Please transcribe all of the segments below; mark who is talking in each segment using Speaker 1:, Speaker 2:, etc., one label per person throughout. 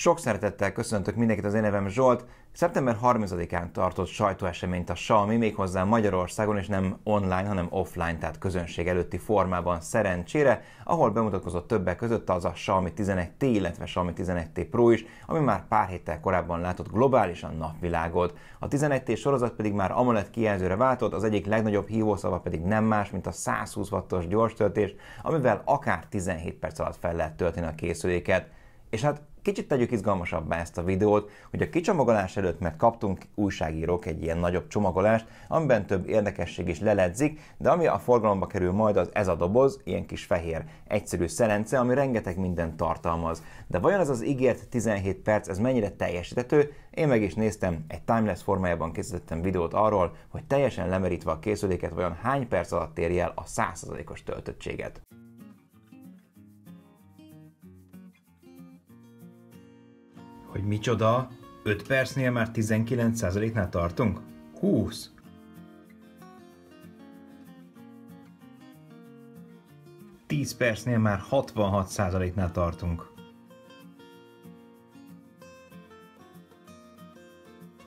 Speaker 1: Sok szeretettel köszöntök mindenkit, az én nevem Zsolt. Szeptember 30-án tartott sajtóeseményt a Xiaomi, méghozzá Magyarországon, és nem online, hanem offline, tehát közönség előtti formában szerencsére, ahol bemutatkozott többek között az a Xiaomi 11T, illetve Xiaomi 11T Pro is, ami már pár héttel korábban látott globálisan napvilágot. A 11T sorozat pedig már AMOLED kijelzőre váltott, az egyik legnagyobb hívószava pedig nem más, mint a 120 wattos gyors töltés, amivel akár 17 perc alatt fel lehet tölteni a készüléket. És hát Kicsit tegyük izgalmasabbá ezt a videót, hogy a kicsomagolás előtt, mert kaptunk újságírók egy ilyen nagyobb csomagolást, amiben több érdekesség is leledzik, de ami a forgalomba kerül majd az ez a doboz, ilyen kis fehér, egyszerű szelence, ami rengeteg mindent tartalmaz. De vajon ez az ígért 17 perc, ez mennyire teljesítető? Én meg is néztem, egy timeless formájában készítettem videót arról, hogy teljesen lemerítve a készüléket vajon hány perc alatt éri el a 100%-os töltöttséget. Hogy micsoda? 5 percnél már 19%-nál tartunk? 20. Tíz percnél már 66%-nál tartunk.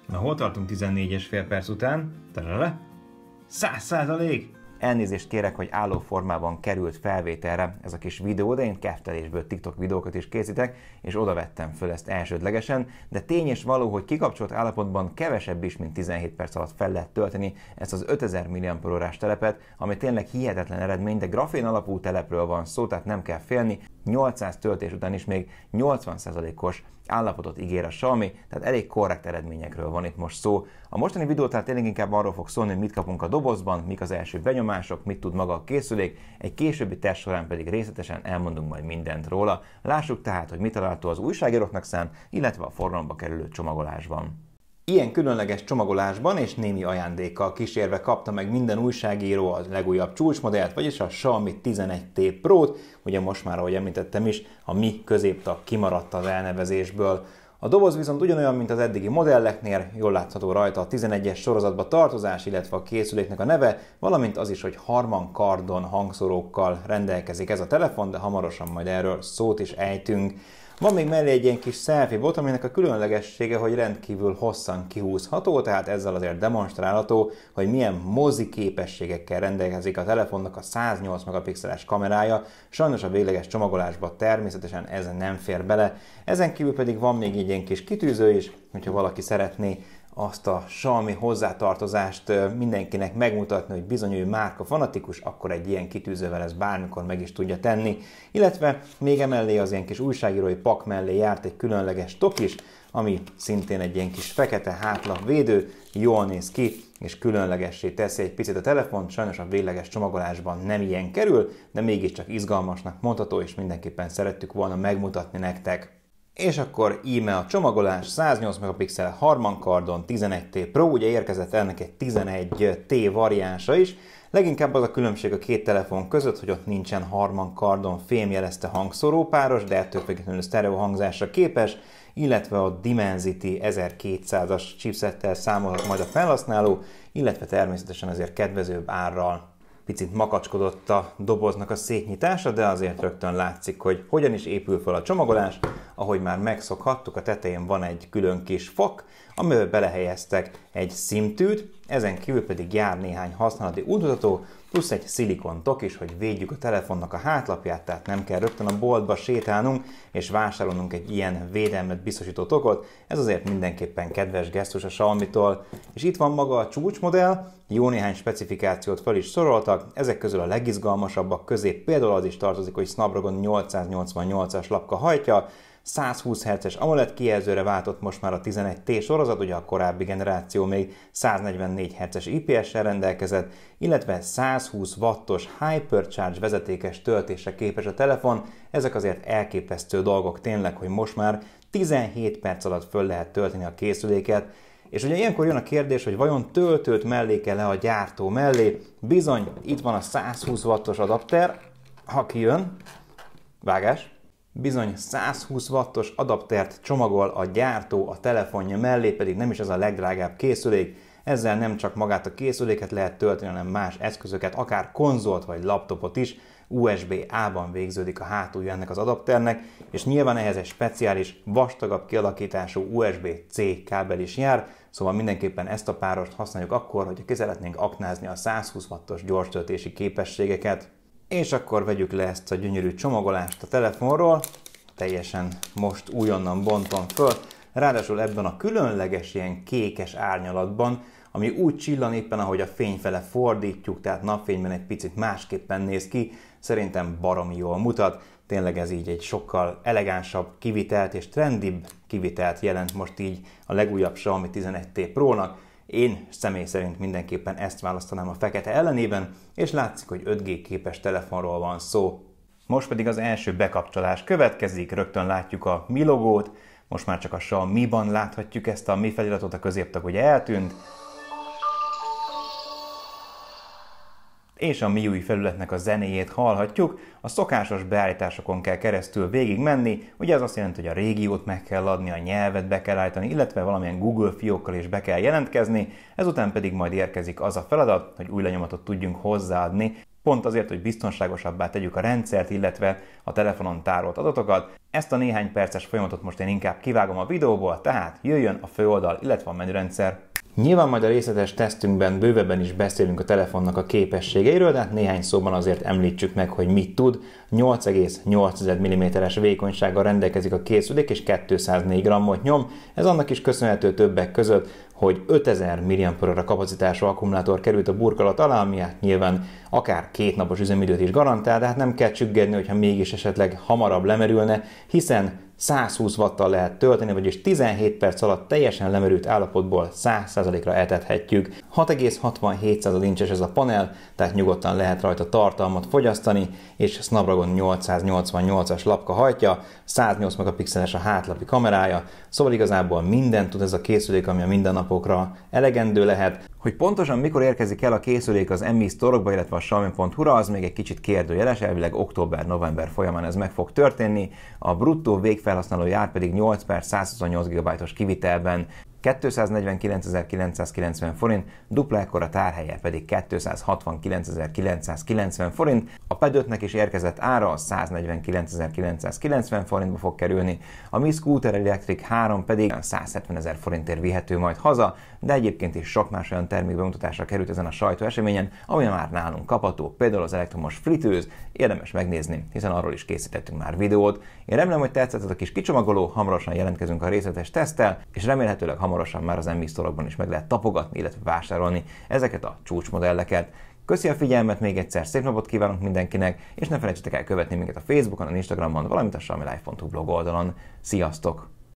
Speaker 1: Na hol tartunk 14 és fél perc után? Terele? 100 százalék! Elnézést kérek, hogy álló formában került felvételre ez a kis videó, de én keftelésből TikTok videókat is készítek, és oda vettem föl ezt elsődlegesen, de tény és való, hogy kikapcsolt állapotban kevesebb is, mint 17 perc alatt fel lehet tölteni ezt az 5000 mAh telepet, ami tényleg hihetetlen eredmény, de grafén alapú telepről van szó, tehát nem kell félni, 800 töltés után is még 80%-os állapotot ígér a Xiaomi, tehát elég korrekt eredményekről van itt most szó. A mostani videó tehát tényleg inkább arról fog szólni, hogy mit kapunk a dobozban, mik az első benyomások, mit tud maga a készülék, egy későbbi test során pedig részletesen elmondunk majd mindent róla. Lássuk tehát, hogy mit található az újságíróknak szán, illetve a forgalomba kerülő csomagolásban. Ilyen különleges csomagolásban és némi ajándékkal kísérve kapta meg minden újságíró a legújabb csúcsmodellt, vagyis a Xiaomi 11T Pro-t, ugye most már, ahogy említettem is, a mi középtag kimaradt az elnevezésből. A doboz viszont ugyanolyan, mint az eddigi modelleknél, jól látható rajta a 11-es sorozatba tartozás, illetve a készüléknek a neve, valamint az is, hogy harman kardon hangszorókkal rendelkezik ez a telefon, de hamarosan majd erről szót is ejtünk. Van még mellé egy ilyen kis selfie bot, aminek a különlegessége, hogy rendkívül hosszan kihúzható, tehát ezzel azért demonstrálható, hogy milyen mozi képességekkel rendelkezik a telefonnak a 108 megapixeles kamerája. Sajnos a végleges csomagolásba természetesen ez nem fér bele. Ezen kívül pedig van még egy ilyen kis kitűző is, hogyha valaki szeretné azt a salmi hozzátartozást mindenkinek megmutatni, hogy bizony ő márka fanatikus, akkor egy ilyen kitűzővel ez bármikor meg is tudja tenni. Illetve még emellé az ilyen kis újságírói pak mellé járt egy különleges tok is, ami szintén egy ilyen kis fekete hátla védő, jól néz ki, és különlegessé teszi egy picit a telefont, sajnos a végleges csomagolásban nem ilyen kerül, de mégiscsak izgalmasnak mondható, és mindenképpen szerettük volna megmutatni nektek. És akkor íme a csomagolás, 108 megapixel harmankardon, 11T Pro, ugye érkezett ennek egy 11T variánsa is, Leginkább az a különbség a két telefon között, hogy ott nincsen harmankardon fémjelezte hangszorópáros, de ettől függetlenül sztereó hangzásra képes, illetve a Dimensity 1200-as chipsettel számolhat majd a felhasználó, illetve természetesen azért kedvezőbb árral picit makacskodott a doboznak a szétnyitása, de azért rögtön látszik, hogy hogyan is épül fel a csomagolás ahogy már megszokhattuk, a tetején van egy külön kis fak, amivel belehelyeztek egy szimtűt, ezen kívül pedig jár néhány használati útmutató, plusz egy szilikon tok is, hogy védjük a telefonnak a hátlapját, tehát nem kell rögtön a boltba sétálnunk és vásárolnunk egy ilyen védelmet biztosító tokot. Ez azért mindenképpen kedves gesztus a Xiaomi-tól. És itt van maga a csúcsmodell, jó néhány specifikációt fel is szoroltak, ezek közül a legizgalmasabbak közé például az is tartozik, hogy Snapdragon 888-as lapka hajtja, 120 Hz-es AMOLED kijelzőre váltott most már a 11T sorozat, ugye a korábbi generáció még 144 Hz-es IPS-sel rendelkezett, illetve 120 wattos Hypercharge vezetékes töltésre képes a telefon, ezek azért elképesztő dolgok tényleg, hogy most már 17 perc alatt föl lehet tölteni a készüléket, és ugye ilyenkor jön a kérdés, hogy vajon töltőt mellé kell le a gyártó mellé? Bizony, itt van a 120 wattos adapter, ha kijön, vágás, Bizony 120 wattos adaptert csomagol a gyártó a telefonja mellé, pedig nem is ez a legdrágább készülék. Ezzel nem csak magát a készüléket lehet tölteni, hanem más eszközöket, akár konzolt vagy laptopot is. USB-A-ban végződik a hátulja ennek az adapternek, és nyilván ehhez egy speciális, vastagabb kialakítású USB-C kábel is jár, szóval mindenképpen ezt a párost használjuk akkor, hogyha ki aknázni a 120 wattos gyors töltési képességeket. És akkor vegyük le ezt a gyönyörű csomagolást a telefonról, teljesen most újonnan bontom föl, ráadásul ebben a különleges ilyen kékes árnyalatban, ami úgy csillan éppen, ahogy a fény fele fordítjuk, tehát napfényben egy picit másképpen néz ki, szerintem baromi jól mutat, tényleg ez így egy sokkal elegánsabb kivitelt és trendibb kivitelt jelent most így a legújabb Xiaomi 11T Pro-nak, én személy szerint mindenképpen ezt választanám a fekete ellenében, és látszik, hogy 5G képes telefonról van szó. Most pedig az első bekapcsolás következik, rögtön látjuk a mi logót, most már csak a Xiaomi-ban láthatjuk ezt a mi feliratot, a középtag ugye eltűnt, és a MIUI felületnek a zenéjét hallhatjuk. A szokásos beállításokon kell keresztül végigmenni, ugye ez azt jelenti, hogy a régiót meg kell adni, a nyelvet be kell állítani, illetve valamilyen Google fiókkal is be kell jelentkezni, ezután pedig majd érkezik az a feladat, hogy új lenyomatot tudjunk hozzáadni, pont azért, hogy biztonságosabbá tegyük a rendszert, illetve a telefonon tárolt adatokat. Ezt a néhány perces folyamatot most én inkább kivágom a videóból, tehát jöjjön a főoldal, illetve a menürendszer. Nyilván majd a részletes tesztünkben bővebben is beszélünk a telefonnak a képességeiről, de hát néhány szóban azért említsük meg, hogy mit tud. 8,8 mm-es vékonysággal rendelkezik a készülék, és 204 g-ot nyom. Ez annak is köszönhető többek között, hogy 5000 mAh kapacitású akkumulátor került a burkolat alá, ami hát nyilván akár két napos üzemidőt is garantál, de hát nem kell csüggedni, hogyha mégis esetleg hamarabb lemerülne, hiszen 120 wattal lehet tölteni, vagyis 17 perc alatt teljesen lemerült állapotból 100%-ra etethetjük. 6,67 incses ez a panel, tehát nyugodtan lehet rajta tartalmat fogyasztani, és Snapdragon 888-as lapka hajtja, 108 megapixeles a hátlapi kamerája, szóval igazából mindent tud ez a készülék, ami a mindennapokra elegendő lehet. Hogy pontosan mikor érkezik el a készülék az MI sztorokba, illetve a xiaomi.hu-ra, az még egy kicsit kérdőjeles, elvileg október-november folyamán ez meg fog történni. A bruttó végfelé felhasználói ár pedig 8 per 128 GB-os kivitelben 249.990 forint, dupla ekkora tárhelye pedig 269.990 forint. A pedőtnek is érkezett ára 149.990 forintba fog kerülni, a Mi Scooter Electric 3 pedig 170.000 forintért vihető majd haza, de egyébként is sok más olyan termék bemutatásra került ezen a sajtóeseményen, ami már nálunk kapható, például az elektromos fritőz, érdemes megnézni, hiszen arról is készítettünk már videót. Én remélem, hogy tetszett ez a kis kicsomagoló, hamarosan jelentkezünk a részletes teszttel, és remélhetőleg hamar hamarosan már az MX Store-okban is meg lehet tapogatni, illetve vásárolni ezeket a csúcsmodelleket. Köszi a figyelmet, még egyszer szép napot kívánok mindenkinek, és ne felejtsetek el követni minket a Facebookon, a Instagramon, valamint a samilife.hu blog oldalon. Sziasztok!